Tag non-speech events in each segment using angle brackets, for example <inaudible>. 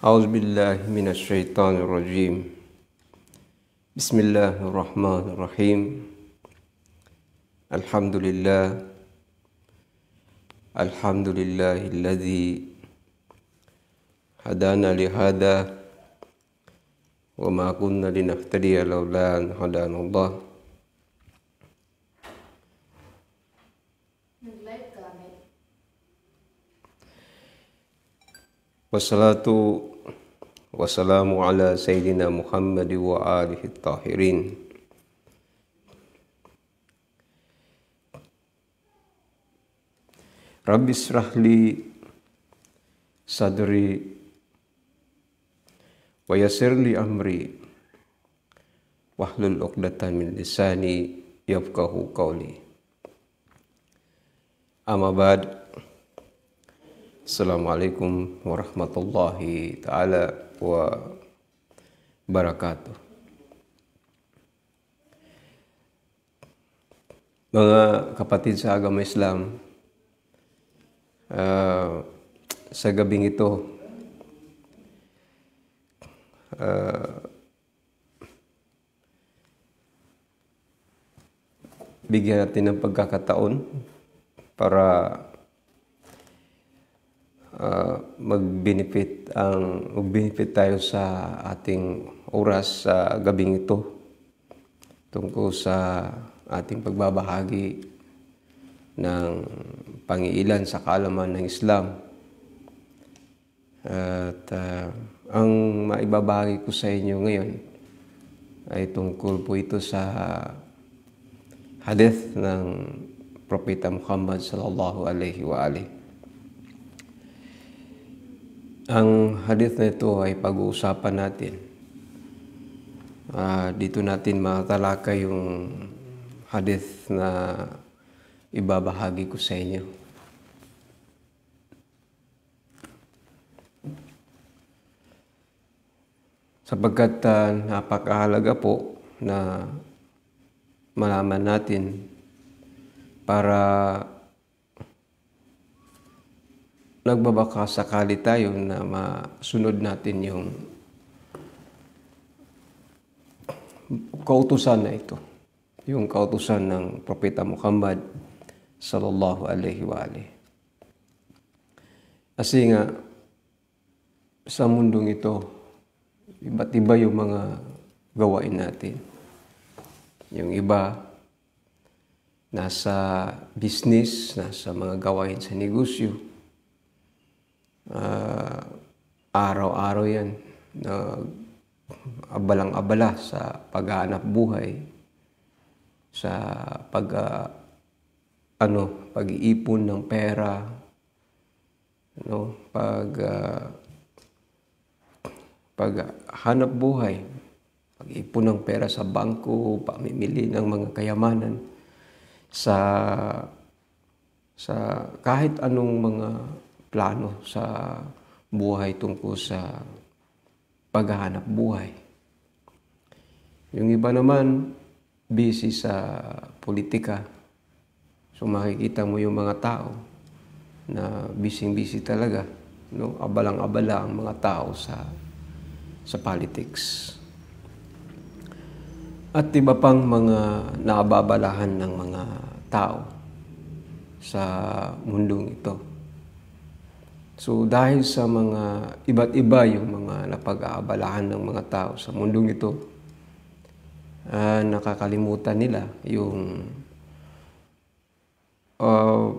أعوذ بالله من الشيطان الرجيم بسم الله الرحمن الرحيم الحمد لله الحمد لله الذي هدانا لهذا وما كنا لنهتدي لولا أن هدانا الله والصلاة وسلام على سيدنا محمد وآله الطاهرين رب اشرح لي صدري ويسر لي أمري واحلل عقدة من لساني يفقه قولي أما بعد السلام عليكم ورحمة الله تعالى wa wabarakatuh. Mga kapatid sa agama Islam, uh, sa gabing ito, uh, bigyan natin ng pagkakataon para uh, mag-benefit ang mag-benefit tayo sa ating oras sa uh, gabing ito tungkol sa ating pagbabahagi ng pangiilan sa kaalaman ng Islam. At uh, ang maibabahagi ko sa inyo ngayon ay tungkol po ito sa hadith ng Propeta Muhammad sallallahu alaihi wa alihi ang hadith na ito ay pag-uusapan natin. Uh, dito natin matalaka yung hadith na ibabahagi ko sa inyo. Sapagkat uh, napakahalaga po na malaman natin para nagbabaka sakali tayo na masunod natin yung kautusan na ito. Yung kautusan ng Propeta Muhammad sallallahu alaihi wa alihi. Kasi nga, sa mundong ito, iba't iba yung mga gawain natin. Yung iba, nasa business, nasa mga gawain sa negosyo, uh, araw-araw yan na abalang-abala sa paghahanap buhay, sa pag uh, ano, pag-iipon ng pera, no, pag uh, ah, pag hanap buhay, pag-ipon ng pera sa bangko, pamimili ng mga kayamanan sa sa kahit anong mga plano sa buhay tungkol sa paghahanap buhay. Yung iba naman, busy sa politika. So makikita mo yung mga tao na busy-busy talaga. No? Abalang-abala ang mga tao sa, sa politics. At iba pang mga naababalahan ng mga tao sa mundong ito. So dahil sa mga iba't iba yung mga napag-aabalahan ng mga tao sa mundong ito, uh, nakakalimutan nila yung uh,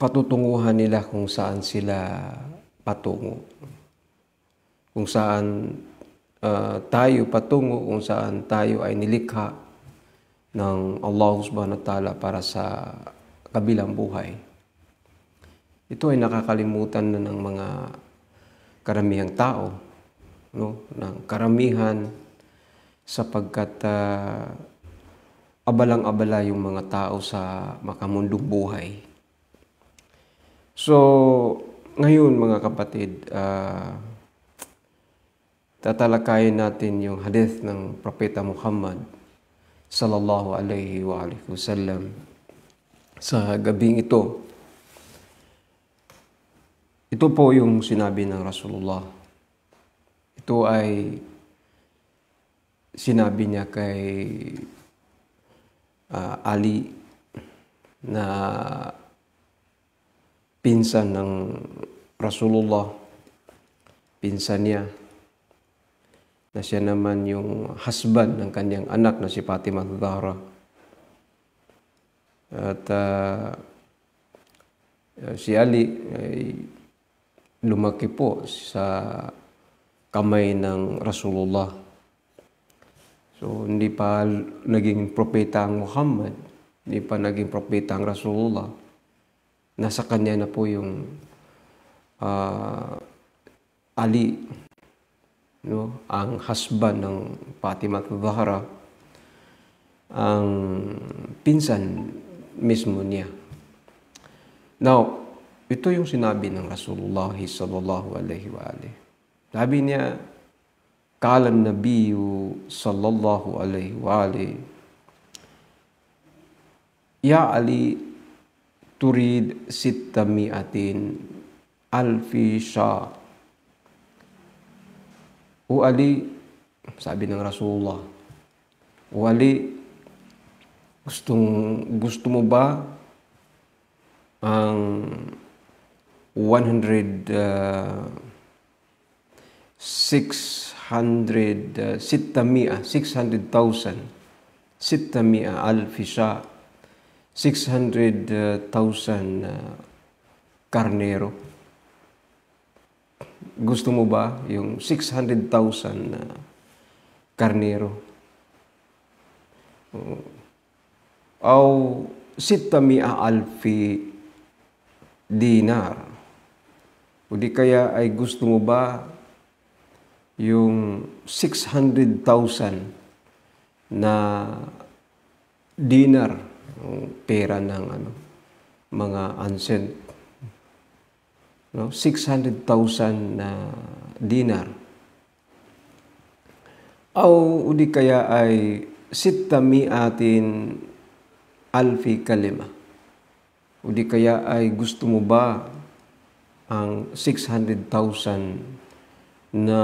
patutunguhan nila kung saan sila patungo. Kung saan uh, tayo patungo, kung saan tayo ay nilikha ng Allah subhanahu wa ta'ala para sa kabilang buhay. Ito ay nakakalimutan na ng mga karamihang tao, no? ng karamihan sapagkat uh, abalang-abala yung mga tao sa makamundong buhay. So, ngayon mga kapatid, uh, tatalakayin natin yung hadith ng Propeta Muhammad sallallahu alaihi wa alihi wasallam sa gabing ito. Ito po yung sinabi ng Rasulullah. Ito ay sinabi niya kay uh, Ali na pinsan ng Rasulullah, pinsan niya, na siya naman yung husband ng kanyang anak na si Fatima Zahra. At uh, si Ali ay lumaki po sa kamay ng Rasulullah. So, hindi pa naging propeta ang Muhammad, hindi pa naging propeta ang Rasulullah. Nasa kanya na po yung uh, Ali, no? ang husband ng Fatima Zahra, ang pinsan mismo niya. Now, ito yung sinabi ng Rasulullah sallallahu alaihi wa alihi. Sabi niya, kalam nabiyu sallallahu alaihi wa alihi, Ya Ali, turid sittamiatin alfi sya. O Ali, sabi ng Rasulullah, O Ali, gustong, gusto mo ba ang um, 100 600 uh, 600,000 uh, sittamia uh, alfisa 600,000 uh, karnero gusto mo ba yung 600,000 uh, karnero oh. au sittamia alfi dinar o di kaya ay gusto mo ba yung 600,000 na dinar, pera ng ano, mga ancient. No? 600,000 na dinar. O di kaya ay sitami atin alfi kalima. O di kaya ay gusto mo ba ang 600,000 na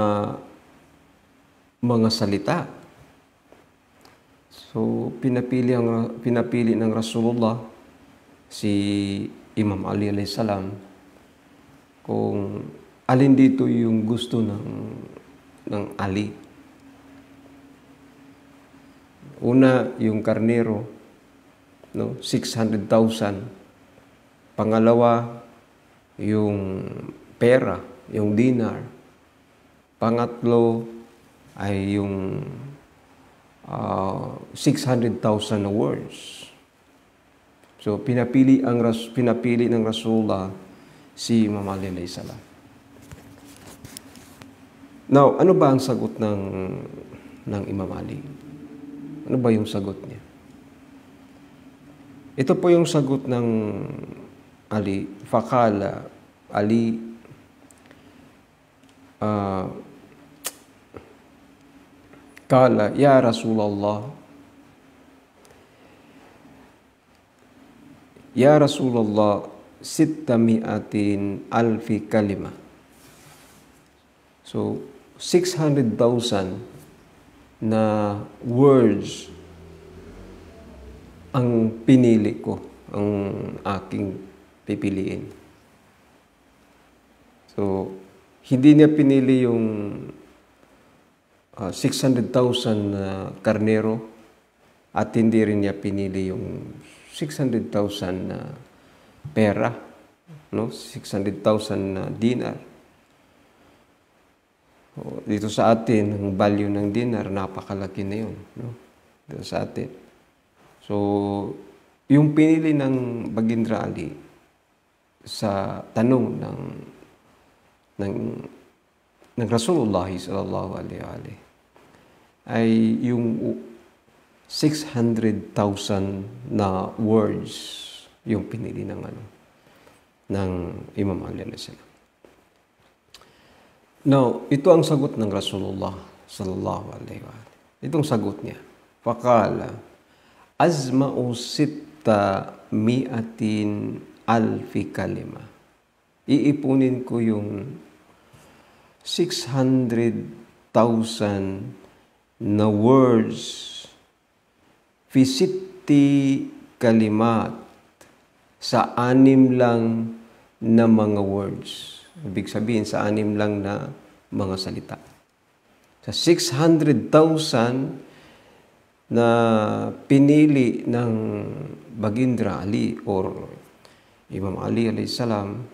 mga salita. So pinapili ang pinapili ng Rasulullah si Imam Ali alayhi salam kung alin dito yung gusto ng ng Ali. Una yung karnero no 600,000. Pangalawa yung pera, yung dinar. Pangatlo ay yung uh, 600,000 na words. So pinapili ang pinapili ng Rasulullah si Mama Lilay Salam. Now, ano ba ang sagot ng ng Imam Ali? Ano ba yung sagot niya? Ito po yung sagot ng علي فقال علي آه قال يا رسول الله يا رسول الله ستمائة ألف كلمة So, 600,000 na words ang pinili ko, ang aking pipiliin. So, hindi niya pinili yung uh, 600,000 uh, karnero at hindi rin niya pinili yung 600,000 uh, pera, no? 600,000 uh, dinar. O, dito sa atin, ang value ng dinar, napakalaki na yun. No? Dito sa atin. So, yung pinili ng Bagindra Ali, sa tanong ng ng ng Rasulullah sallallahu alaihi wasallam ay yung 600,000 na words yung pinili ng ano ng Imam Ali sallallahu Now, ito ang sagot ng Rasulullah sallallahu alaihi wasallam. Itong sagot niya. Faqala azma'u sitta mi'atin alfi kalima. Iipunin ko yung 600,000 na words fi kalimat sa anim lang na mga words. Ibig sabihin sa anim lang na mga salita. Sa 600,000 na pinili ng Bagindra Ali or Imam Ali salam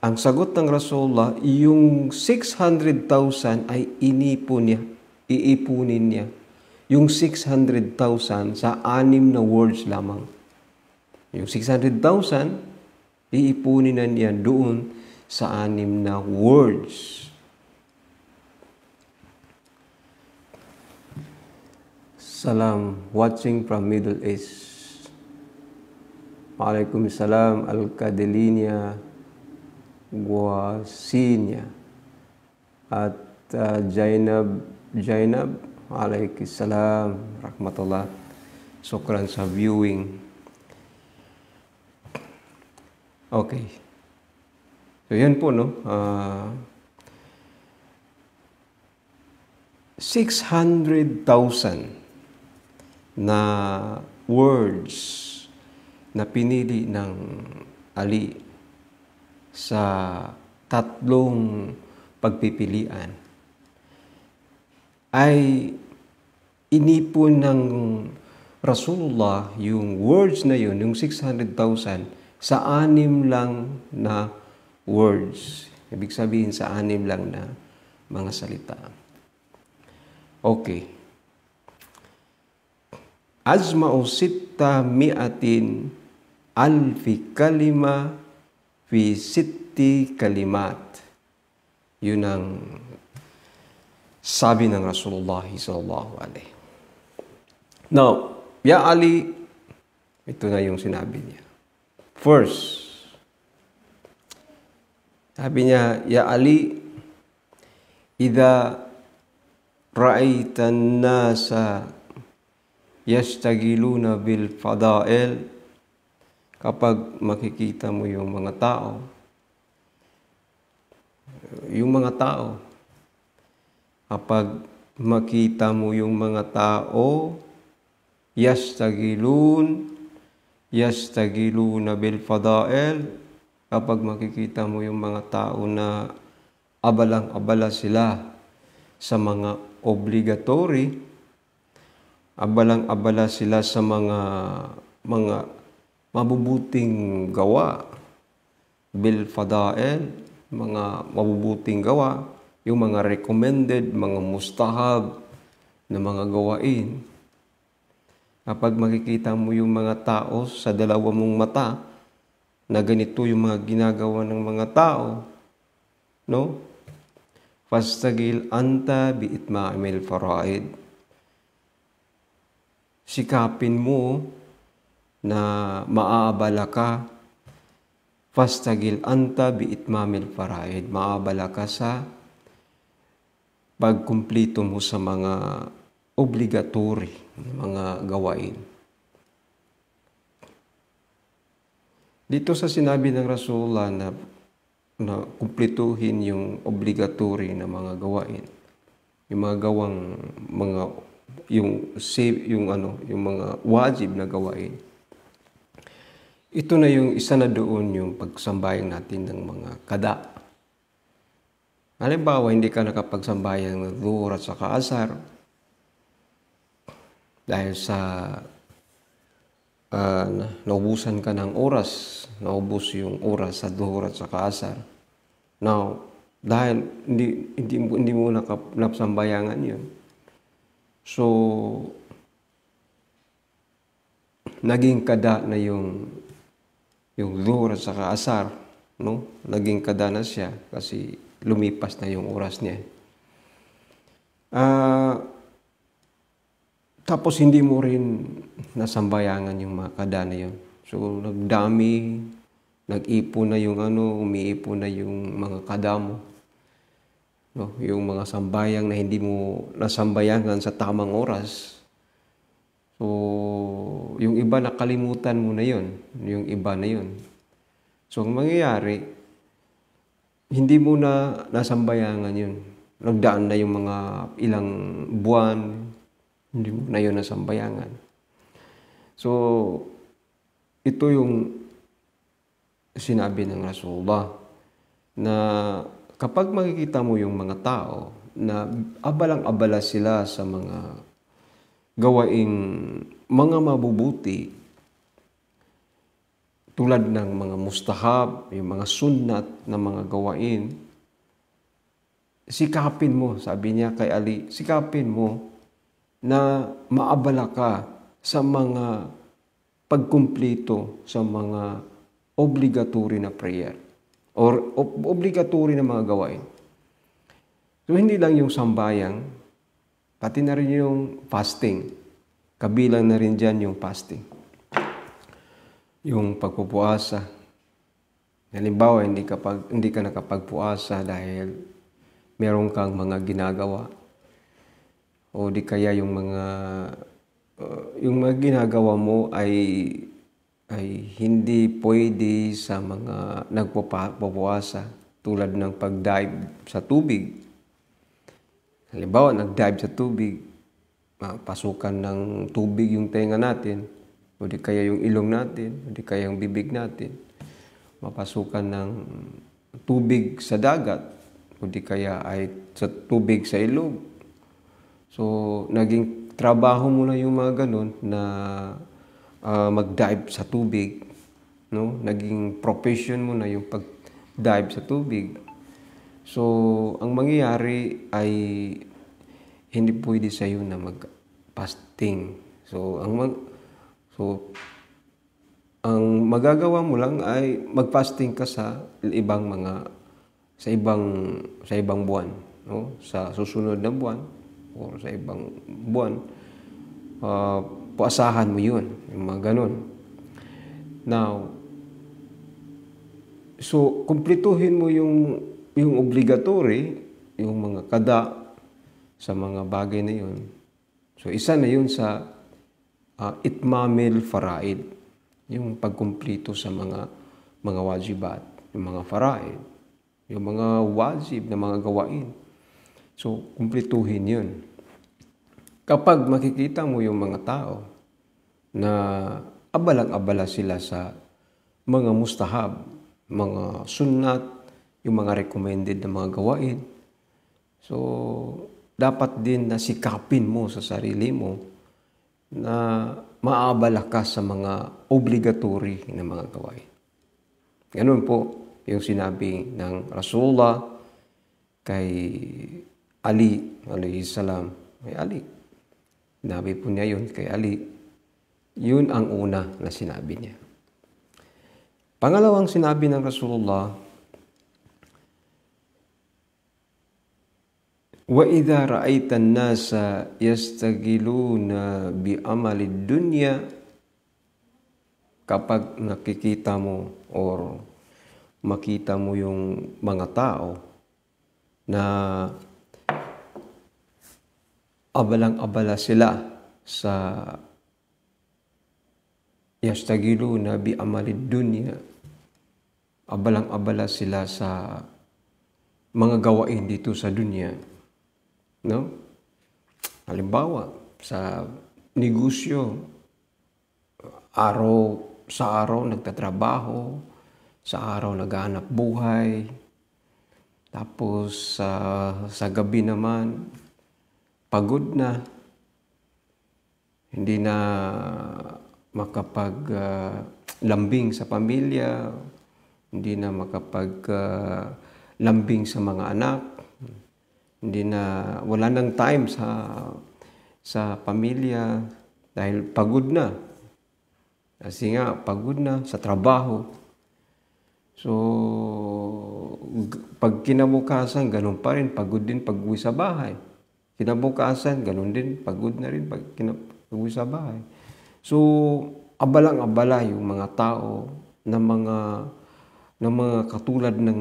ang sagot ng Rasulullah, yung 600,000 ay inipon niya, iipunin niya. Yung 600,000 sa anim na words lamang. Yung 600,000, iipunin na niya doon sa anim na words. Salam, watching from Middle East. Waalaikumsalam Al-Kadilinia Guasinia at uh, Jainab Jainab Waalaikumsalam Rahmatullah Sukran sa viewing Okay So yan po no uh, 600,000 na words na pinili ng Ali sa tatlong pagpipilian ay inipon ng Rasulullah yung words na yun, yung 600,000 sa anim lang na words. Ibig sabihin sa anim lang na mga salita. Okay. Azma'u sitta mi'atin alfi kalima fi sitti kalimat. Yun ang sabi ng Rasulullah sallallahu alaihi. Now, Ya Ali, ito na yung sinabi niya. First, sabi niya, Ya Ali, Ida ra'aytan nasa yastagiluna bil fadail kapag makikita mo yung mga tao, yung mga tao, kapag makita mo yung mga tao, yastagilun, yastagiluna bil fadael, kapag makikita mo yung mga tao na abalang-abala sila sa mga obligatory, abalang-abala sila sa mga mga mabubuting gawa. Bil fadael mga mabubuting gawa, yung mga recommended, mga mustahab na mga gawain. Kapag makikita mo yung mga tao sa dalawa mong mata, na ganito yung mga ginagawa ng mga tao, no? Fastagil anta bi itma'imil faraid. Sikapin mo na maaabala ka fastagil anta bi itmamil faraid. Maabala ka sa pagkumpleto mo sa mga obligatory, mga gawain. Dito sa sinabi ng Rasulullah na, na kumplituhin yung obligatory na mga gawain, yung mga gawang mga yung save yung ano yung mga wajib na gawain ito na yung isa na doon yung pagsambayan natin ng mga kada. Halimbawa, hindi ka nakapagsambayan ng duhur at saka Asar dahil sa uh, naubusan ka ng oras, naubos yung oras sa duhur at saka Asar. Now, dahil hindi, hindi, hindi mo nakap, napsambayangan yun. So, naging kada na yung yung dhuhr at saka asar, no? Naging kadana siya kasi lumipas na yung oras niya. Uh, tapos hindi mo rin nasambayangan yung mga kadana yun. So nagdami, nag-ipon na yung ano, umiipon na yung mga kadamo. No, yung mga sambayang na hindi mo nasambayangan sa tamang oras, So, yung iba nakalimutan mo na yon Yung iba na yon So, ang mangyayari, hindi mo na nasambayangan yun. Nagdaan na yung mga ilang buwan, hindi mo na yun nasambayangan. So, ito yung sinabi ng Rasulullah na kapag makikita mo yung mga tao na abalang-abala sila sa mga gawaing mga mabubuti tulad ng mga mustahab, yung mga sunnat na mga gawain, sikapin mo, sabi niya kay Ali, sikapin mo na maabala ka sa mga pagkumplito sa mga obligatory na prayer or obligatory na mga gawain. So, hindi lang yung sambayang Pati na rin yung fasting. Kabilang na rin dyan yung fasting. Yung pagpupuasa. Halimbawa, hindi ka, pag, hindi ka nakapagpuasa dahil meron kang mga ginagawa. O di kaya yung mga uh, yung mga ginagawa mo ay ay hindi pwede sa mga nagpupuasa tulad ng pagdive sa tubig Halimbawa, nag-dive sa tubig, pasukan ng tubig yung tenga natin, o di kaya yung ilong natin, o di kaya yung bibig natin, mapasukan ng tubig sa dagat, o di kaya ay sa tubig sa ilog. So, naging trabaho mo na yung mga ganun na uh, mag-dive sa tubig. No? Naging profession mo na yung pag-dive sa tubig. So, ang mangyayari ay hindi pwede sa iyo na mag-fasting. So, ang mag So, ang magagawa mo lang ay mag-fasting ka sa ibang mga sa ibang sa ibang buwan, no? Sa susunod na buwan o sa ibang buwan uh, puasahan mo 'yun, yung mga ganun. Now, so kumpletuhin mo yung yung obligatory, yung mga kada sa mga bagay na yun. So isa na yun sa uh, ah, itmamil faraid, yung pagkumplito sa mga mga wajibat, yung mga faraid, yung mga wajib na mga gawain. So kumplituhin yun. Kapag makikita mo yung mga tao na abalang-abala sila sa mga mustahab, mga sunnat, yung mga recommended na mga gawain. So, dapat din na sikapin mo sa sarili mo na maabala ka sa mga obligatory na mga gawain. Ganun po yung sinabi ng Rasulullah kay Ali, alayhi salam, kay Ali. Sinabi po niya yun kay Ali. Yun ang una na sinabi niya. Pangalawang sinabi ng Rasulullah وإذا رأيت الناس يستغilون بعمل الدنيا kapag nakikita mo or makita mo yung mga tao na abalang-abala sila sa yastagilu na bi amalid dunya abalang-abala sila sa mga gawain dito sa dunya No? Halimbawa, sa negosyo, araw sa araw nagtatrabaho, sa araw naghahanap buhay, tapos uh, sa gabi naman, pagod na, hindi na makapag uh, sa pamilya, hindi na makapag uh, sa mga anak, hindi na wala nang time sa sa pamilya dahil pagod na. Kasi nga pagod na sa trabaho. So pag kinabukasan ganun pa rin pagod din pag-uwi sa bahay. Kinabukasan ganun din pagod na rin pag uwi sa bahay. So abalang-abala yung mga tao na mga ng mga katulad ng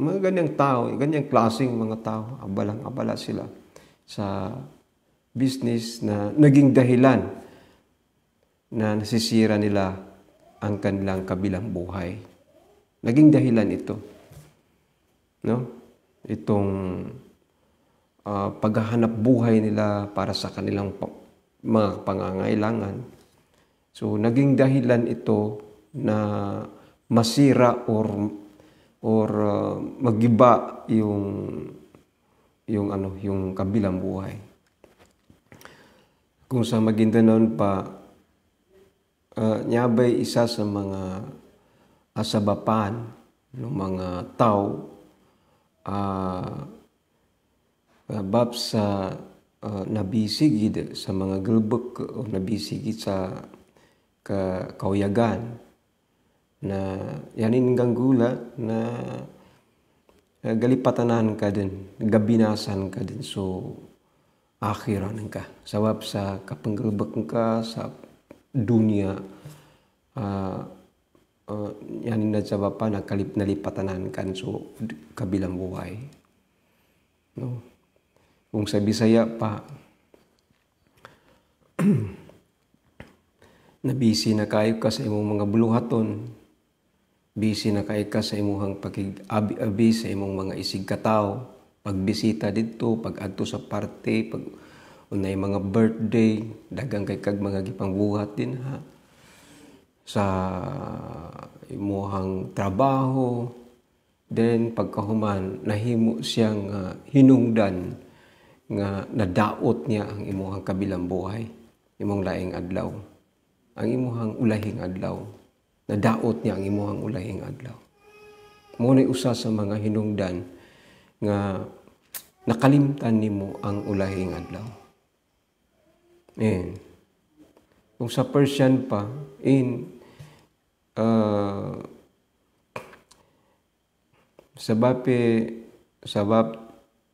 mga ganyang tao, ganyang klaseng mga tao, abalang-abala sila sa business na naging dahilan na nasisira nila ang kanilang kabilang buhay. Naging dahilan ito. No? Itong uh, paghahanap buhay nila para sa kanilang mga pangangailangan. So, naging dahilan ito na masira or or uh, magiba yung yung ano yung kabilang buhay. Kung sa Maguindanao pa uh, Nyabay isa sa mga asabapan ng mga tao uh, uh bab sa uh, nabisigid sa mga gilbek o nabisigid sa ka, kauyagan na yanin ganggula na uh, eh, galipatanan ka din, gabinasan ka din. So, akhiran ka. Sabab sa kapanggalbak ka sa dunia, uh, ah, uh, ah, yanin na sabab pa na kalip, nalipatanan ka. So, kabilang buhay. No? Kung sa Bisaya pa, <clears throat> nabisi na kayo ka sa imong mga buluhaton, Busy na kay ka sa imuhang pakig-abi-abi ah, sa imong mga isig kataw, pagbisita didto, pagadto sa party, pag unay mga birthday, dagang kay kag mga gipangbuhat din ha. Sa imuhang trabaho, then pagkahuman nahimo siyang uh, hinungdan nga nadaot niya ang imuhang kabilang buhay imong laing adlaw ang imuhang ulahing adlaw na daot niya ang imuhang ulaying adlaw. Muna'y usa sa mga hinungdan nga nakalimtan nimo ang ulahing adlaw. Amen. Kung sa Persian pa, in uh, ah, sabab sabab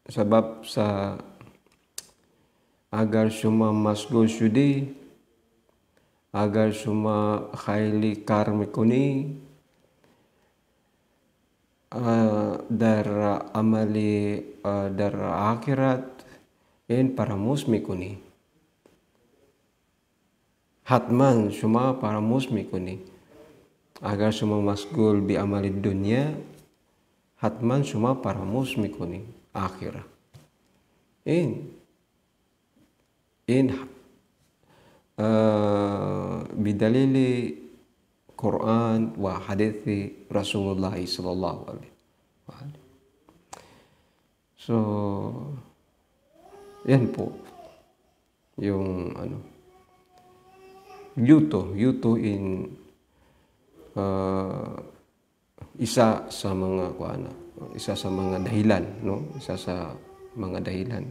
sabab sa agar suma masgo syudi agar semua kaili Karmikuni uh, eh, dar amali uh, dar akhirat in mikuni, hatman suma mikuni, agar semua masgul bi amali dunia hatman suma mikuni akhirah in in بدليل قرآن وحديث رسول الله صلى الله عليه وآله. So, yan po yung ano yuto, yuto in uh, isa sa mga kuana, isa sa mga dahilan, no? Isa sa mga dahilan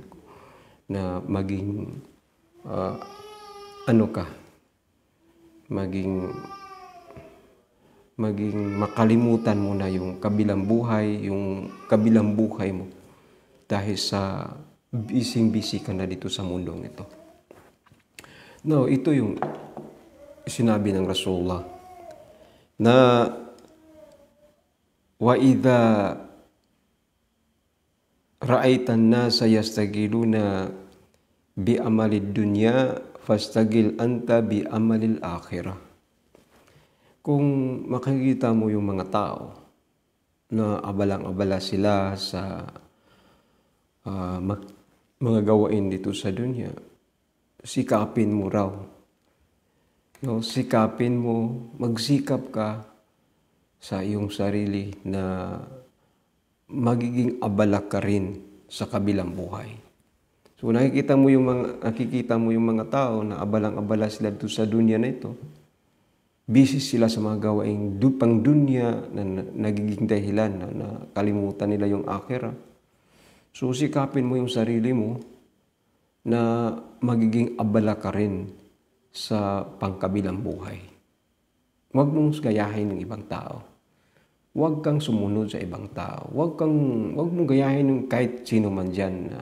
na maging uh, ano ka. Maging maging makalimutan mo na yung kabilang buhay, yung kabilang buhay mo dahil sa bising-busy ka na dito sa mundong ito. Now, ito yung sinabi ng Rasulullah na wa idha ra'aytan nasa yastagiluna bi amalid dunya fastagil anta bi amalil akhirah. Kung makikita mo yung mga tao na abalang-abala sila sa uh, mag- mga gawain dito sa dunya, sikapin mo raw. No, sikapin mo, magsikap ka sa iyong sarili na magiging abala ka rin sa kabilang buhay. So nakikita mo yung mga nakikita mo yung mga tao na abalang-abala sila dito sa dunya na ito. Busy sila sa mga gawaing dupang dunya na nagiging dahilan na kalimutan nila yung akira. So sikapin mo yung sarili mo na magiging abala ka rin sa pangkabilang buhay. Huwag mong gayahin ng ibang tao. Huwag kang sumunod sa ibang tao. Huwag kang huwag mong gayahin ng kahit sino man diyan na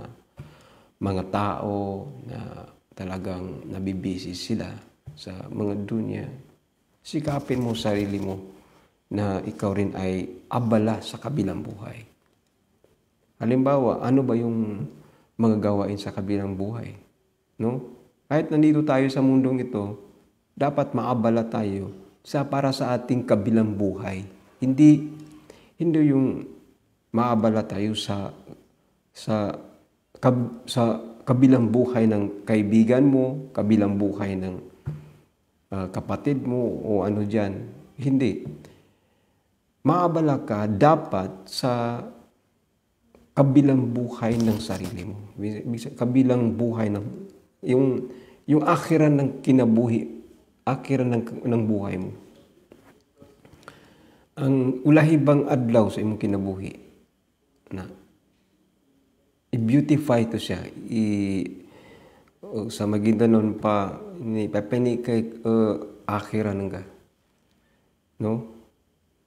mga tao na talagang nabibisi sila sa mga dunya. Sikapin mo sarili mo na ikaw rin ay abala sa kabilang buhay. Halimbawa, ano ba yung mga gawain sa kabilang buhay? No? Kahit nandito tayo sa mundong ito, dapat maabala tayo sa para sa ating kabilang buhay. Hindi hindi yung maabala tayo sa sa kab- sa kabilang buhay ng kaibigan mo, kabilang buhay ng uh, kapatid mo o ano diyan. Hindi. Maabala ka dapat sa kabilang buhay ng sarili mo. Kabilang buhay ng yung yung akiran ng kinabuhi, akiran ng ng buhay mo. Ang ulahi bang adlaw sa imong kinabuhi na i-beautify to siya. I, uh, sa magitan nun pa, ni pepeni kay uh, akira nga. No?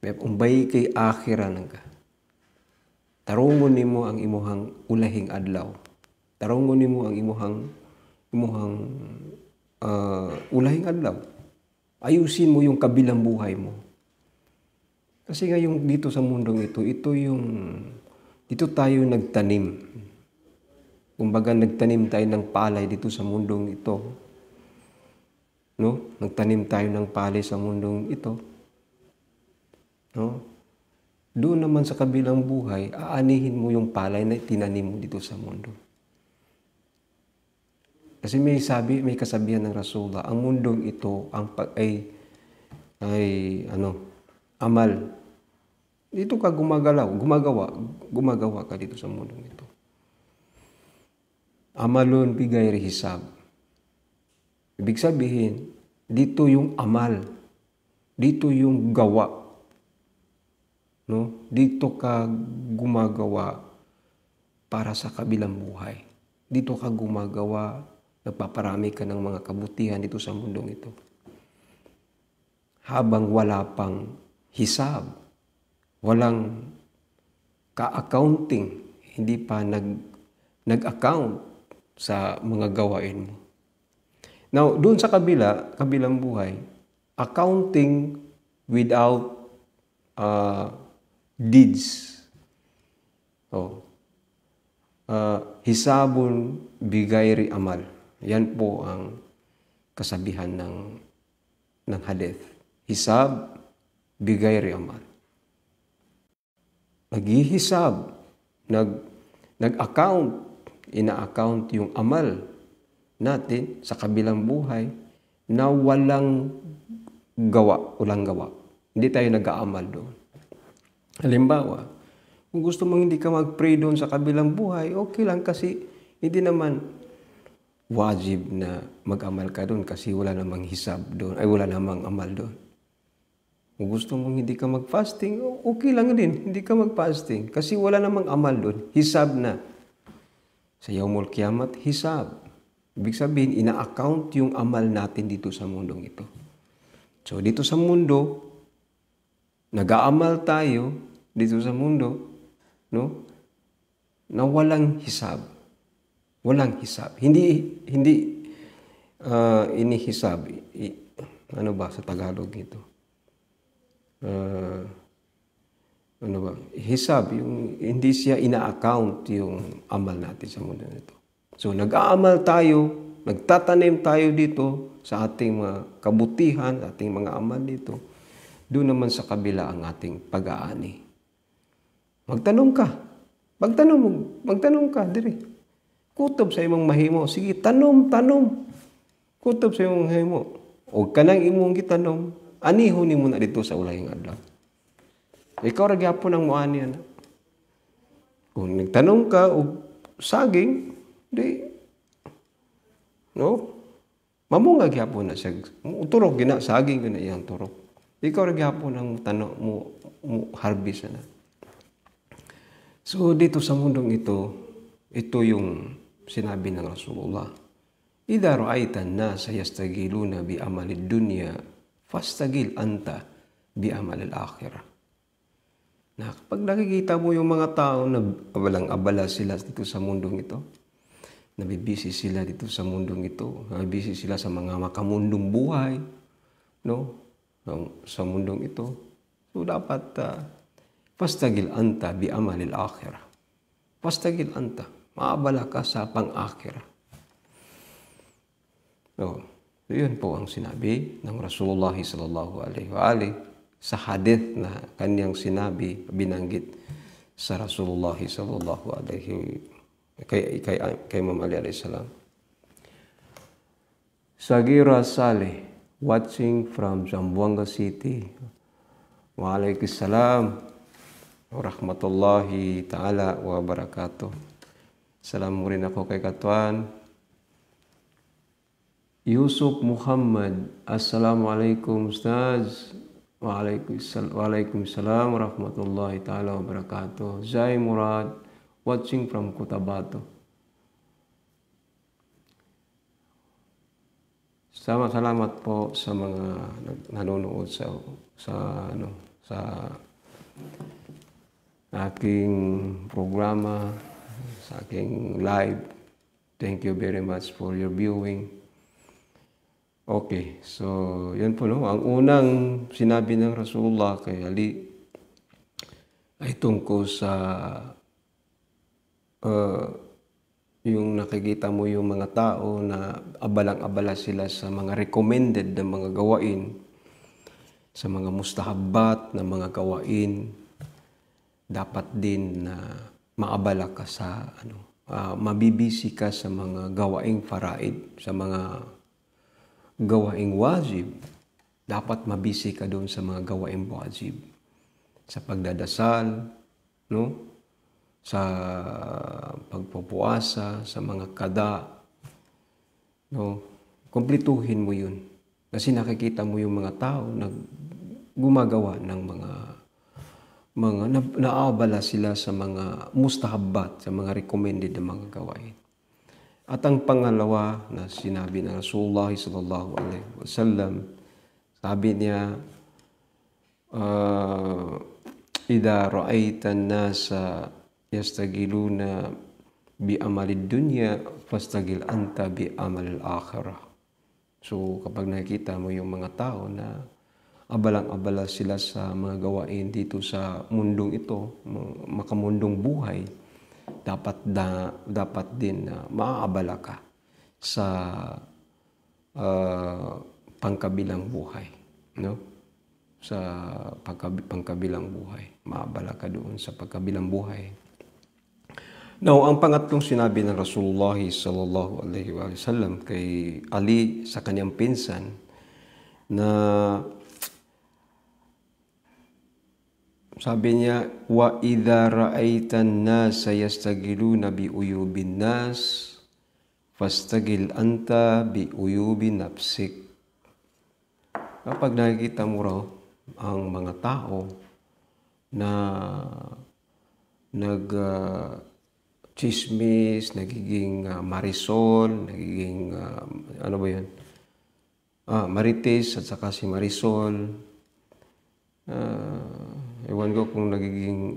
Umbay kay akhiran nga. Tarungon nimo ang imuhang ulahing adlaw. Tarungon nimo ang imuhang imuhang uh, ulahing adlaw. Ayusin mo yung kabilang buhay mo. Kasi nga yung dito sa mundong ito, ito yung dito tayo nagtanim Kumbaga nagtanim tayo ng palay dito sa mundong ito. No? Nagtanim tayo ng palay sa mundong ito. No? Doon naman sa kabilang buhay, aanihin mo yung palay na tinanim mo dito sa mundo. Kasi may sabi, may kasabihan ng Rasulullah, ang mundong ito ang pag ay ay ano, amal. Dito ka gumagalaw, gumagawa, gumagawa ka dito sa mundong ito amalon bigay hisab. Ibig sabihin, dito yung amal. Dito yung gawa. No? Dito ka gumagawa para sa kabilang buhay. Dito ka gumagawa, nagpaparami ka ng mga kabutihan dito sa mundong ito. Habang wala pang hisab, walang ka-accounting, hindi pa nag, nag-account sa mga gawain mo. Now, doon sa kabila, kabilang buhay, accounting without uh, deeds. So, oh. uh, hisabon bigayri amal. Yan po ang kasabihan ng ng hadith. Hisab bigayri amal. Naghihisab, nag nag-account ina-account yung amal natin sa kabilang buhay na walang gawa, walang gawa. Hindi tayo nag-aamal doon. Halimbawa, kung gusto mong hindi ka mag-pray doon sa kabilang buhay, okay lang kasi hindi naman wajib na mag-amal ka doon kasi wala namang hisab doon, ay wala namang amal doon. Kung gusto mong hindi ka mag-fasting, okay lang din, hindi ka mag-fasting kasi wala namang amal doon, hisab na. Sa Yaumul Kiamat, Hisab. Ibig sabihin, ina-account yung amal natin dito sa mundong ito. So, dito sa mundo, nag-aamal tayo dito sa mundo, no? Na walang hisab. Walang hisab. Hindi, hindi uh, inihisab. I, ano ba sa Tagalog ito? Uh, ano ba, hisab, yung hindi siya ina-account yung amal natin sa mundo nito. So nag-aamal tayo, nagtatanim tayo dito sa ating mga kabutihan, ating mga amal dito. Doon naman sa kabila ang ating pag-aani. Magtanong ka. Magtanong, magtanong ka, dire. Kutob sa imong mahimo. Sige, tanom, tanom. Kutob sa imong mahimo. Huwag ka nang imong gitanom. Anihon ni mo na dito sa ulay ng adlaw. Ikaw ra gyapon ang moani ana. Kung nagtanong ka og saging, di no? Mamunga gyapon na siya. Turok gina saging gina iyang turok. Ikaw ra gyapon ang tanong mo mo harvest ana. So dito sa mundong ito, ito yung sinabi ng Rasulullah. Idha ra'aitan na sayastagiluna bi amalid dunya, fastagil anta bi amalil akhirah. Na kapag nakikita mo yung mga tao na walang abala sila dito sa mundong ito, nabibisi sila dito sa mundong ito, nabibisi sila sa mga makamundong buhay, no? sa mundong ito. So dapat uh, ah, pastagil anta bi amalil akhirah. Pastagil anta, maabala ka sa pang-akhirah. No. So, yun po ang sinabi ng Rasulullah sallallahu alaihi wa alihi sa hadith na kanyang sinabi, binanggit sa Rasulullah sallallahu alaihi kay, kay, kay Imam Ali alayhi salam. Sagira Saleh, watching from Zamboanga City. Wa alaikum wa rahmatullahi ta'ala wa barakatuh. Salam mo rin ako kay Katuan. Yusuf Muhammad, Assalamualaikum, Ustaz. Waalaikumsalam warahmatullahi taala wabarakatuh. Zai Murad, watching from Cotabato. Sama salamat po sa mga nanonood sa sa ano sa aking programa, sa aking live. Thank you very much for your viewing. Okay, so yan po no. Ang unang sinabi ng Rasulullah kay Ali ay tungkol sa uh, yung nakikita mo yung mga tao na abalang-abala sila sa mga recommended na mga gawain, sa mga mustahabat na mga gawain, dapat din na maabala ka sa ano, uh, mabibisi ka sa mga gawaing faraid, sa mga gawaing wajib, dapat mabisi ka doon sa mga gawaing wajib. Sa pagdadasal, no? sa pagpupuasa, sa mga kada. No? Kumplituhin mo yun. Kasi nakikita mo yung mga tao na gumagawa ng mga mga na, naabala sila sa mga mustahabbat, sa mga recommended na mga gawain. At ang pangalawa na sinabi ng Rasulullah sallallahu alaihi wasallam, sabi niya, uh, ah, Ida ra'aytan nasa yastagiluna bi amalid dunya fastagil anta bi amal akhirah. So kapag nakikita mo yung mga tao na abalang-abala sila sa mga gawain dito sa mundong ito, makamundong buhay, dapat da, dapat din na maaabala ka sa uh, pangkabilang buhay no sa pagkabi, pangkabilang buhay maabala ka doon sa pagkabilang buhay Now, ang pangatlong sinabi ng Rasulullah sallallahu alaihi wasallam kay Ali sa kanyang pinsan na sabi niya, wa idha ra'aitan nasa yastagiluna bi uyubin nas, fastagil anta bi uyubi nafsik. Kapag nakikita mo raw ang mga tao na nag uh, ah, chismis, nagiging uh, marisol, nagiging uh, ano ba 'yun? Ah, marites at saka si Marisol. Uh, Ewan ko kung nagiging,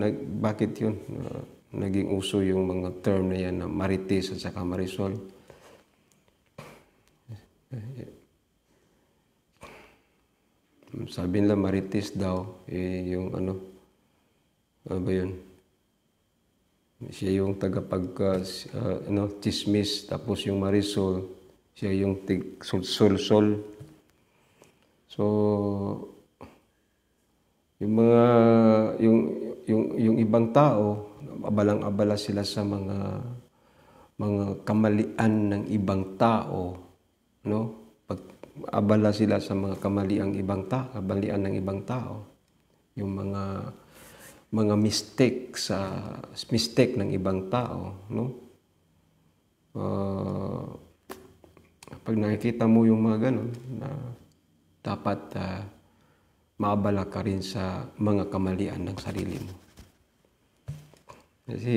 nag, bakit yun? Uh, naging uso yung mga term na yan na marites at saka marisol. Sabi nila marites daw, eh, yung ano, ano ba yun? Siya yung tagapag, uh, ah, ano, chismis, tapos yung marisol, siya yung tig, sol, sol, sol. So, yung mga, yung, yung, yung ibang tao, abalang-abala sila sa mga, mga kamalian ng ibang tao, no? Pag, abala sila sa mga kamalian ng ibang tao, kamalian ng ibang tao. Yung mga, mga mistake sa, mistake ng ibang tao, no? Uh, pag nakikita mo yung mga ganun, na dapat uh, mabala ka rin sa mga kamalian ng sarili mo. Kasi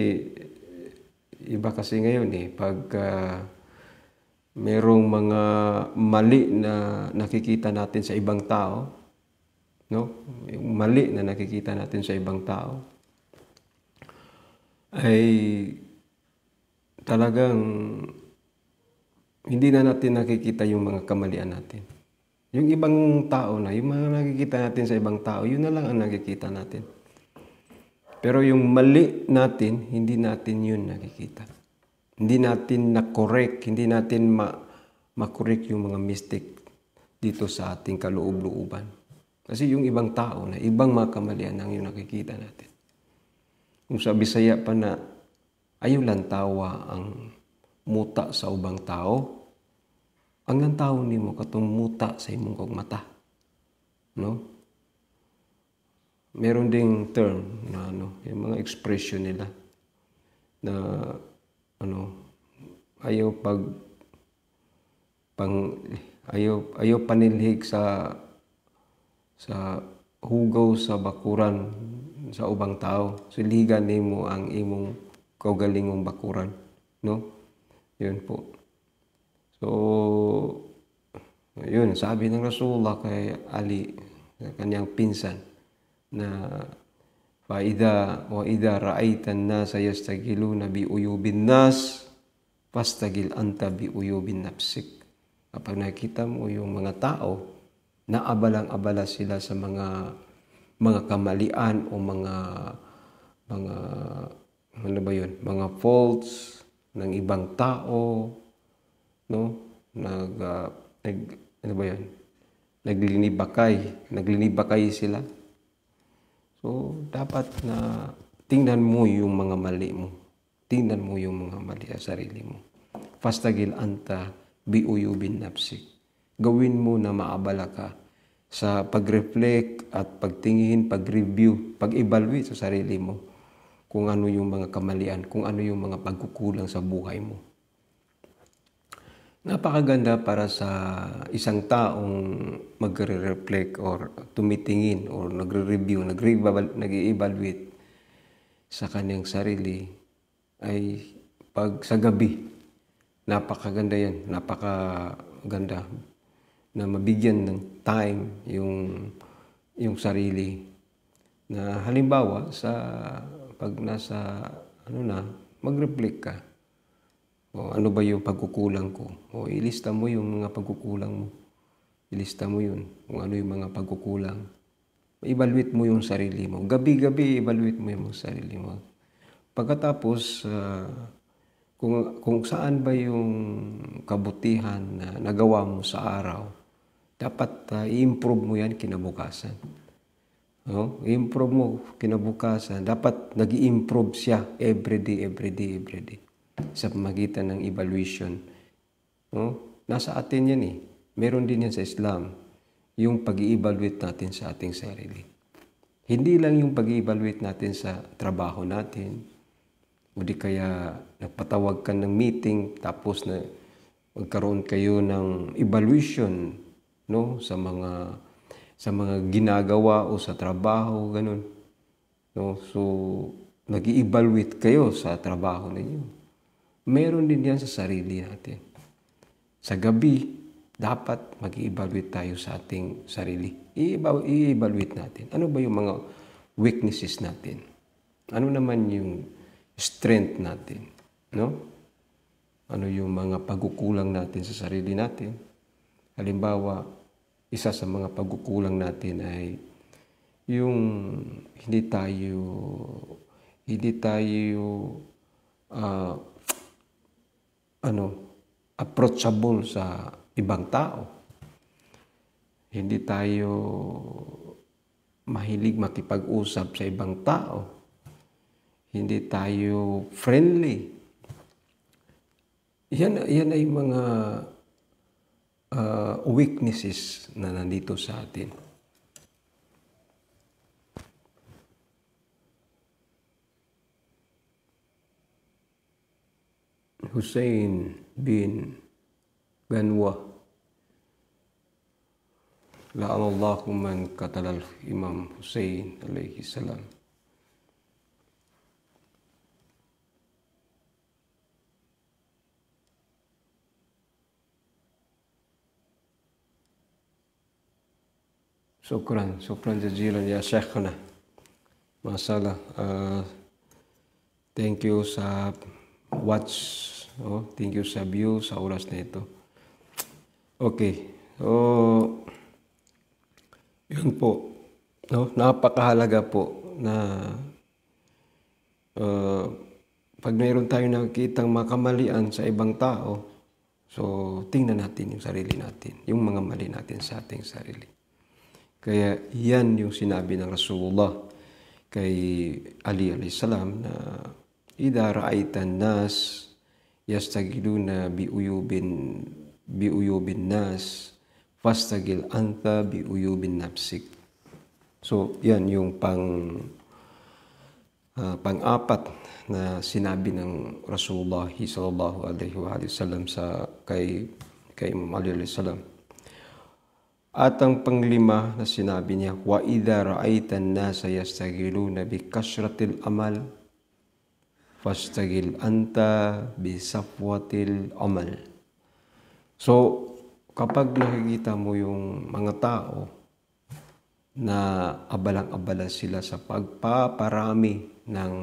iba kasi ngayon eh, pag uh, merong mga mali na nakikita natin sa ibang tao, no? mali na nakikita natin sa ibang tao ay talagang hindi na natin nakikita yung mga kamalian natin. Yung ibang tao na, yung mga nakikita natin sa ibang tao, yun na lang ang nakikita natin. Pero yung mali natin, hindi natin yun nakikita. Hindi natin na-correct, hindi natin ma- ma-correct yung mga mistake dito sa ating kaloob-looban. Kasi yung ibang tao na ibang mga kamalian ang yung nakikita natin. Kung sa Bisaya pa na ayaw lang tawa ang muta sa ubang tao, ang hanggang taon nimo katong muta sa imong kog mata no meron ding term na ano yung mga expression nila na ano ayaw pag pang ayaw ayaw panilhig sa sa hugaw sa bakuran sa ubang tao siligan nimo ang imong kaugalingong bakuran no yun po So, yun, sabi ng Rasulullah kay Ali, kanyang pinsan, na فَإِذَا وَإِذَا رَأَيْتَ النَّاسَ يَسْتَغِلُونَ بِأُيُوبِ النَّاسِ فَاسْتَغِلْ أَنْتَ بِأُيُوبِ نَفْسِكَ Kapag nakita mo yung mga tao, na abalang abala sila sa mga mga kamalian o mga mga ano ba yun, mga faults ng ibang tao, no? Nag, uh, nag ano ba 'yon? Naglinibakay, naglinibakay sila. So, dapat na tingnan mo yung mga mali mo. Tingnan mo yung mga mali sa sarili mo. Fastagil anta biuyubin nafsik. Gawin mo na maabala ka sa pag-reflect at pagtingin, pag-review, pag-evaluate sa sarili mo kung ano yung mga kamalian, kung ano yung mga pagkukulang sa buhay mo. Napakaganda para sa isang taong magre-reflect or tumitingin or nagre-review, nag-evaluate sa kanyang sarili ay pag sa gabi. Napakaganda yan. Napakaganda na mabigyan ng time yung yung sarili na halimbawa sa pag nasa ano na mag-reflect ka o, oh, ano ba yung pagkukulang ko? O, oh, ilista mo yung mga pagkukulang mo. Ilista mo yun, kung ano yung mga pagkukulang. Evaluate mo yung sarili mo. Gabi-gabi, evaluate mo yung sarili mo. Pagkatapos, uh, kung, kung saan ba yung kabutihan na nagawa mo sa araw, dapat uh, i-improve mo yan kinabukasan. No? Oh, i-improve mo kinabukasan. Dapat nag improve siya every day, every day, every day sa pamagitan ng evaluation. No? Nasa atin yan eh. Meron din yan sa Islam, yung pag-evaluate natin sa ating sarili. Hindi lang yung pag-evaluate natin sa trabaho natin, o di kaya nagpatawag ka ng meeting tapos na magkaroon kayo ng evaluation no sa mga sa mga ginagawa o sa trabaho ganun no so nag-evaluate kayo sa trabaho ninyo meron din yan sa sarili natin. Sa gabi, dapat mag-evaluate tayo sa ating sarili. I-evaluate natin. Ano ba yung mga weaknesses natin? Ano naman yung strength natin? No? Ano yung mga pagkukulang natin sa sarili natin? Halimbawa, isa sa mga pagkukulang natin ay yung hindi tayo hindi tayo uh, ano, approachable sa ibang tao. Hindi tayo mahilig makipag-usap sa ibang tao. Hindi tayo friendly. Yan, yan ay mga uh, weaknesses na nandito sa atin. Hussein bin Ganwah La'anallahu man qatalal Imam Hussein alaihi salam Syukran, syukran jazilan ya Syekhna. Masalah. Uh, thank you, sahab. watch. Oh, thank you sa view sa oras na ito. Okay. So, oh, yun po. No, napakahalaga po na uh, pag mayroon tayo nakikitang makamalian sa ibang tao, so tingnan natin yung sarili natin, yung mga mali natin sa ating sarili. Kaya yan yung sinabi ng Rasulullah kay Ali alayhi salam na إذا رأيت الناس يستجلون بأيوب بأيوب nas fastagil anta bi uyubin nafsik. So, yan yung pang uh, pang-apat na sinabi ng Rasulullah sallallahu alaihi wa sallam sa kay kay Imam Ali alaihi salam. At ang panglima na sinabi niya, wa idha ra'aitan nasa yastagiluna bi kasratil amal fastagil anta bi bisafwatil amal. So, kapag nakikita mo yung mga tao na abalang-abala sila sa pagpaparami ng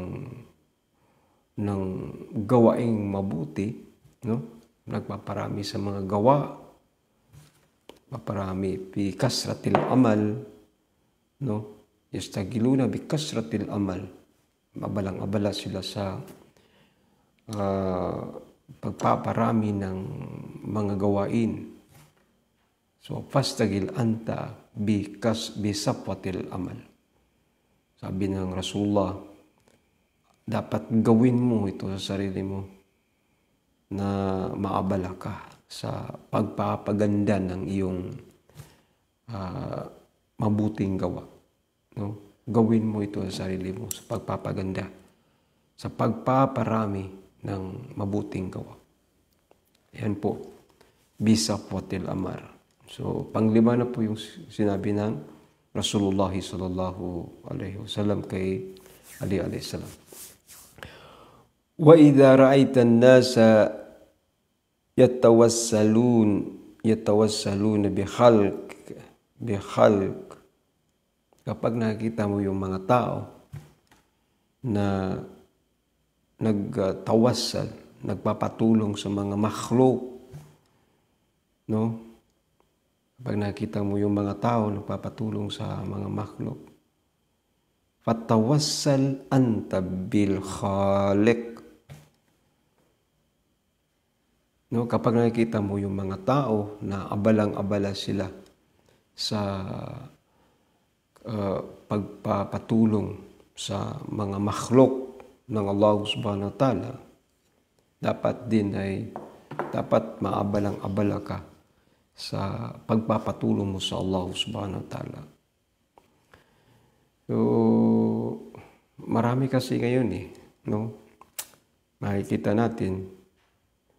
ng gawaing mabuti, no? Nagpaparami sa mga gawa, paparami bi kasratil amal, no? Yastagiluna bi kasratil amal abalang-abala sila sa uh, pagpaparami ng mga gawain. So, fastagil anta bikas bisapwatil amal. Sabi ng Rasulullah, dapat gawin mo ito sa sarili mo na maabala ka sa pagpapaganda ng iyong uh, mabuting gawa. No? gawin mo ito sa sarili mo sa pagpapaganda, sa pagpaparami ng mabuting gawa. Yan po, Bishop Watil Amar. So, panglima na po yung sinabi ng Rasulullah sallallahu alaihi wasallam kay Ali alaihi salam. Wa idza ra'aita an-nasa yatawassalun yatawassalun bi khalq bi khalq kapag nakikita mo yung mga tao na nagtawasal, nagpapatulong sa mga makhluk, no? Kapag nakita mo yung mga tao nagpapatulong sa mga makhluk, fatawassal anta bil khaliq. No, kapag nakita mo yung mga tao na abalang-abala sila sa uh, pagpapatulong sa mga makhluk ng Allah subhanahu wa ta'ala, dapat din ay dapat maabalang-abala ka sa pagpapatulong mo sa Allah subhanahu wa ta'ala. So, marami kasi ngayon eh, no? Makikita natin,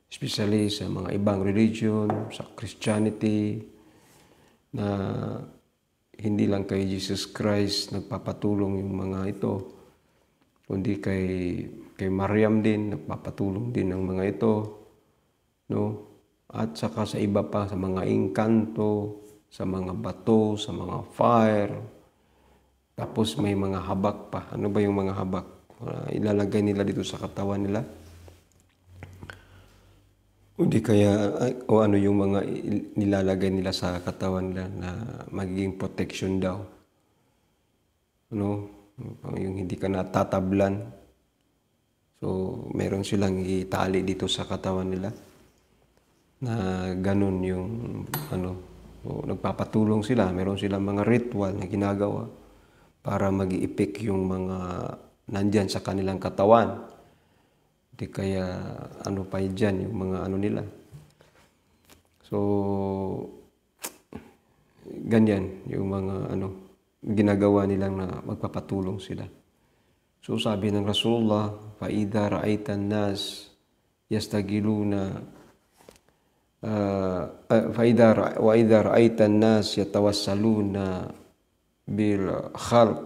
especially sa mga ibang religion, sa Christianity, na hindi lang kay Jesus Christ nagpapatulong yung mga ito, kundi kay, kay Mariam din, nagpapatulong din ang mga ito. No? At saka sa iba pa, sa mga inkanto, sa mga bato, sa mga fire. Tapos may mga habak pa. Ano ba yung mga habak? Uh, ilalagay nila dito sa katawan nila o di kaya, o ano yung mga nilalagay nila sa katawan nila na magiging protection daw. Ano? Yung hindi ka natatablan. So, meron silang itali dito sa katawan nila na ganun yung ano, o, nagpapatulong sila. Meron silang mga ritual na ginagawa para mag i effect yung mga nandyan sa kanilang katawan. Di kaya ano pa dyan yung mga ano nila. So, ganyan yung mga ano, ginagawa nilang na magpapatulong sila. So sabi ng Rasulullah, فَإِذَا رَأَيْتَ النَّاسِ يَسْتَغِلُونَ uh, فَإِذَا وَإِذَا رَأَيْتَ النَّاسِ يَتَوَسَّلُونَ بِالْخَلْقِ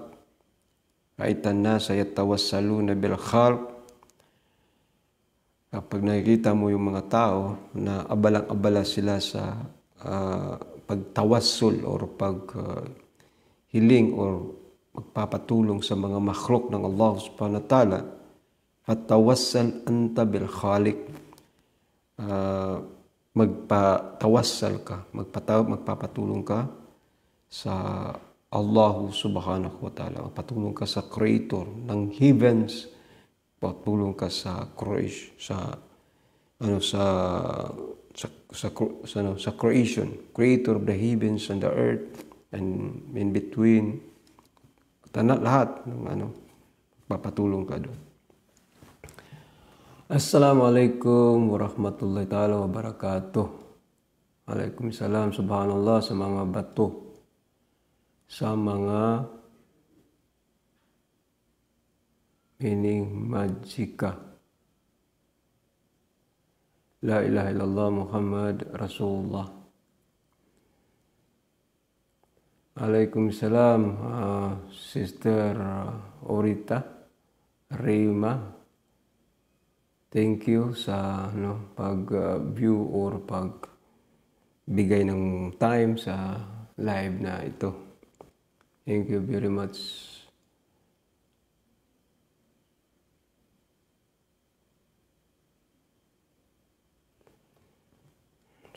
رَأَيْتَ النَّاسَ يَتَوَسَّلُونَ بِالْخَلْقِ kapag ah, nakikita mo yung mga tao na abalang-abala sila sa uh, ah, pagtawassul or paghiling ah, uh, or magpapatulong sa mga makhluk ng Allah subhanahu wa ta'ala fatawassal anta bil khalik uh, magpatawassal ka magpataw magpapatulong ka sa Allah subhanahu wa ta'ala magpatulong ka sa creator ng heavens patulong ka sa Croatian sa ano sa sa sa, sa, ano, sa creation, creator of the heavens and the earth and in between tanak lahat ng ano papatulong ka doon. Assalamualaikum warahmatullahi taala wabarakatuh. Waalaikumsalam subhanallah sa mga bato sa mga Hining Majika. La ilaha illallah Muhammad Rasulullah. Waalaikumsalam uh, Sister uh, Orita Rima. Thank you sa no pag uh, view or pag bigay ng time sa live na ito. Thank you very much.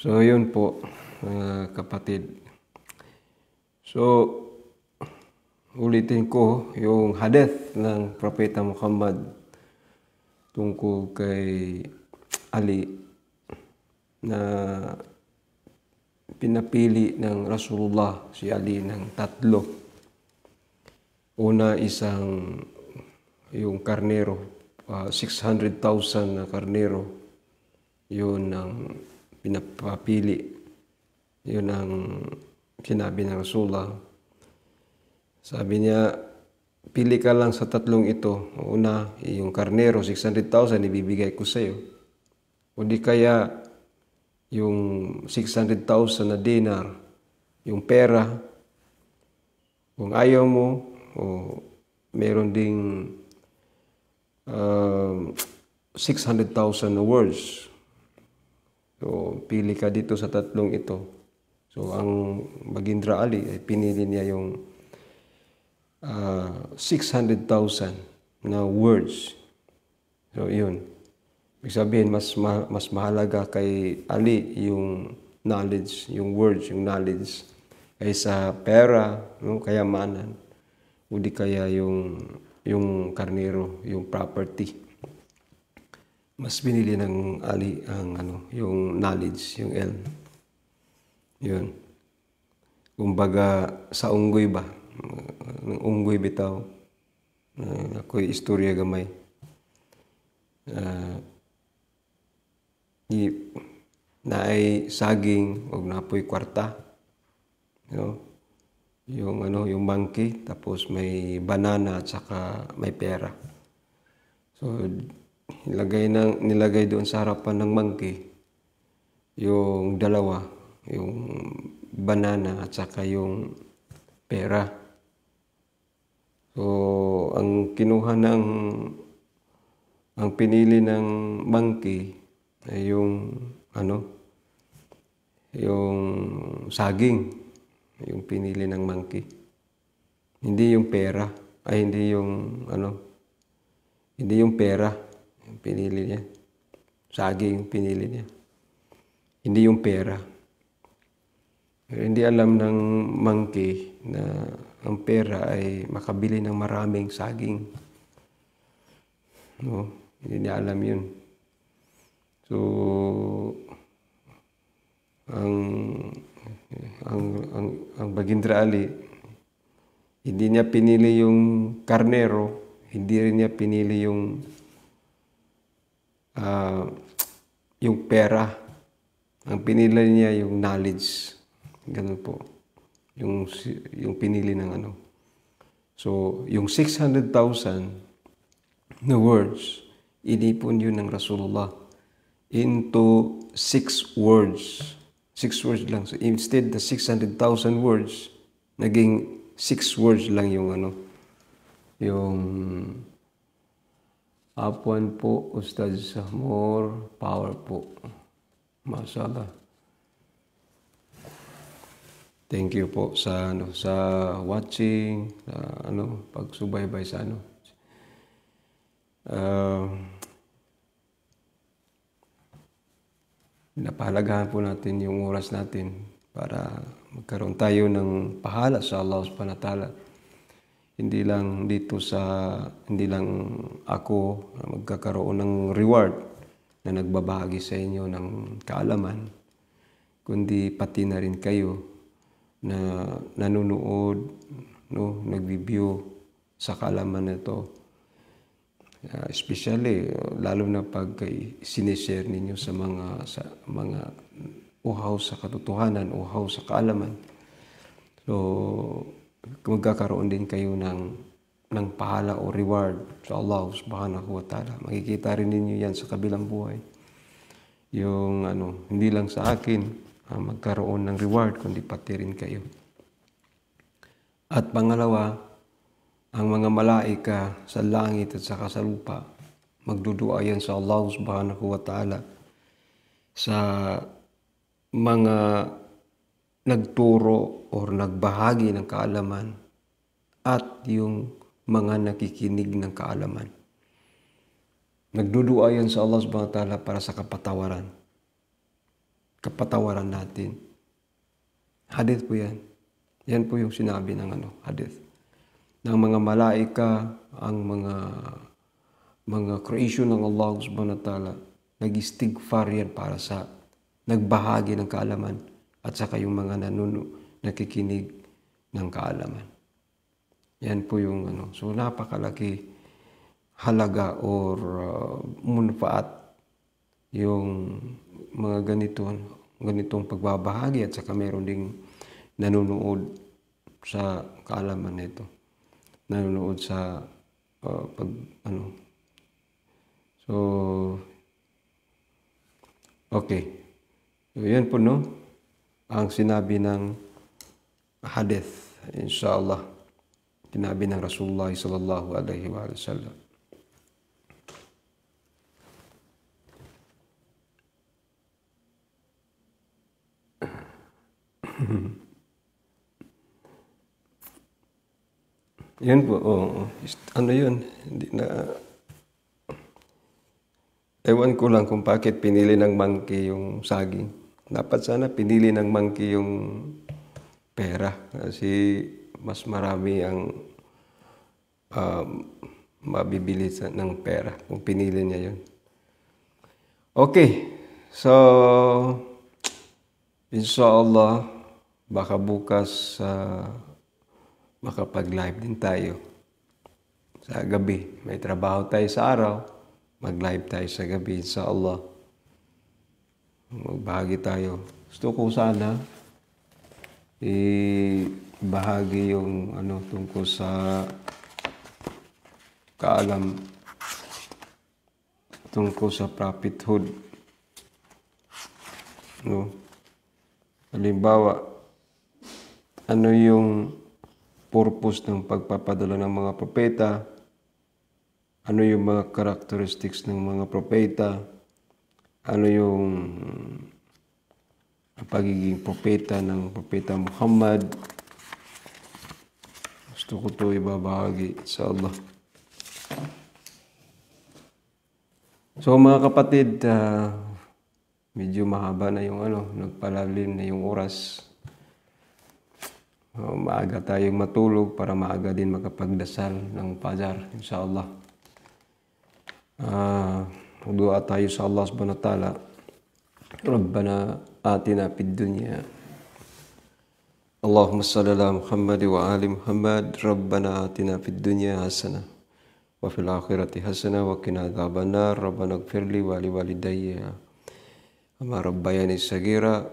So, yun po, mga kapatid. So, ulitin ko yung hadith ng Propeta Muhammad tungkol kay Ali na pinapili ng Rasulullah si Ali ng tatlo. Una isang yung karnero, uh, 600,000 na karnero. Yun ang pinapapili. Yun ang sinabi ng Rasulullah. Sabi niya, pili ka lang sa tatlong ito. Una, yung karnero, 600,000, ibibigay ko sa iyo. O di kaya, yung 600,000 na dinar, yung pera, kung ayaw mo, o meron ding uh, um, 600,000 words So, pili ka dito sa tatlong ito. So, ang Magindra Ali, ay eh, pinili niya yung uh, ah, 600,000 na words. So, yun. Ibig sabihin, mas, ma mas mahalaga kay Ali yung knowledge, yung words, yung knowledge, kaysa pera, no? kayamanan, o di kaya yung, yung karnero, yung property mas binili ng ali ang ano, yung knowledge, yung L Yun. Kumbaga sa unggoy ba? Ng unggoy bitaw. Uh, ako'y istorya gamay. Uh, i, na ay saging o napoy kwarta. You Yung ano, yung monkey, tapos may banana at saka may pera. So, nilagay, ng, nilagay doon sa harapan ng monkey yung dalawa, yung banana at saka yung pera. So, ang kinuha ng ang pinili ng monkey ay yung ano yung saging yung pinili ng monkey hindi yung pera ay hindi yung ano hindi yung pera yung pinili niya. Saging pinili niya. Hindi yung pera. Hindi alam ng monkey na ang pera ay makabili ng maraming saging. No? Hindi niya alam yun. So, ang ang ang, ang Bagindra Ali hindi niya pinili yung karnero, hindi rin niya pinili yung uh, yung pera. Ang pinili niya yung knowledge. Ganun po. Yung, yung pinili ng ano. So, yung 600,000 na words, inipon yun ng Rasulullah into six words. Six words lang. So, instead the 600,000 words, naging six words lang yung ano, yung Apuan po, Ustaz Sahmor, power po. Masala. Thank you po sa ano sa watching, sa ano pagsubaybay sa ano. Uh, napahalagahan po natin yung oras natin para magkaroon tayo ng pahala sa Allah subhanahu wa ta'ala hindi lang dito sa hindi lang ako na magkakaroon ng reward na nagbabahagi sa inyo ng kaalaman kundi pati na rin kayo na nanonood no nagbi-view sa kaalaman na uh, especially lalo na pag kay sinishare ninyo sa mga sa mga uhaw sa katotohanan uhaw sa kaalaman so magkakaroon din kayo ng, ng pahala o reward sa Allah subhanahu wa ta'ala. Makikita rin ninyo yan sa kabilang buhay. Yung ano, hindi lang sa akin ah, magkaroon ng reward, kundi pati rin kayo. At pangalawa, ang mga malaika sa langit at saka sa lupa, magdudua yan sa Allah subhanahu wa ta'ala sa mga nagturo or nagbahagi ng kaalaman at yung mga nakikinig ng kaalaman. Nagdudua yan sa Allah subhanahu wa ta'ala para sa kapatawaran. Kapatawaran natin. Hadith po yan. Yan po yung sinabi ng ano, hadith. Ng mga malaika, ang mga mga creation ng Allah subhanahu wa ta'ala, nag-istigfar yan para sa nagbahagi ng kaalaman at saka yung mga nanuno, nakikinig ng kaalaman. Yan po yung ano. So napakalaki halaga or uh, munfaat yung mga ganito, ganitong pagbabahagi at saka meron ding nanonood sa kaalaman nito. Nanonood sa uh, pag ano. So okay. So, yan po no ang sinabi ng hadith, inshallah, sinabi ng Rasulullah sallallahu alaihi wa sallam. <clears throat> yun po, oh, ano yun, hindi na, ewan ko lang kung bakit pinili ng monkey yung saging dapat sana pinili ng monkey yung pera kasi mas marami ang um, mabibili ng pera kung pinili niya yun. Okay. So, inshallah, baka bukas uh, makapag-live din tayo sa gabi. May trabaho tayo sa araw, mag-live tayo sa gabi, inshallah magbahagi tayo. Gusto ko sana ibahagi yung ano tungkol sa kaalam tungkol sa prophethood. No? Halimbawa, ano yung purpose ng pagpapadala ng mga propeta? Ano yung mga characteristics ng mga propeta? ano yung pagiging propeta ng propeta Muhammad. Gusto ko ito ibabahagi sa Allah. So mga kapatid, uh, medyo mahaba na yung ano, nagpalalim na yung oras. Uh, maaga tayong matulog para maaga din makapagdasal ng Fajar, insya Ah... Uh, doa ta insya Allah subhanahu wa ta'ala Rabbana atina fid dunya Allahumma salli ala Muhammad wa ali Muhammad Rabbana atina fid dunya hasana, wa fil akhirati hasanah wa qina adzabannar Rabbana ighfirli wa li walidayya amma rabbayani sagira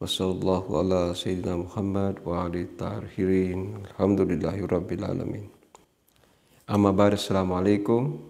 Wassalamualaikum ala sayyidina Muhammad wa ali tahirin. Alhamdulillahi rabbil alamin. Amma ba'd. Assalamualaikum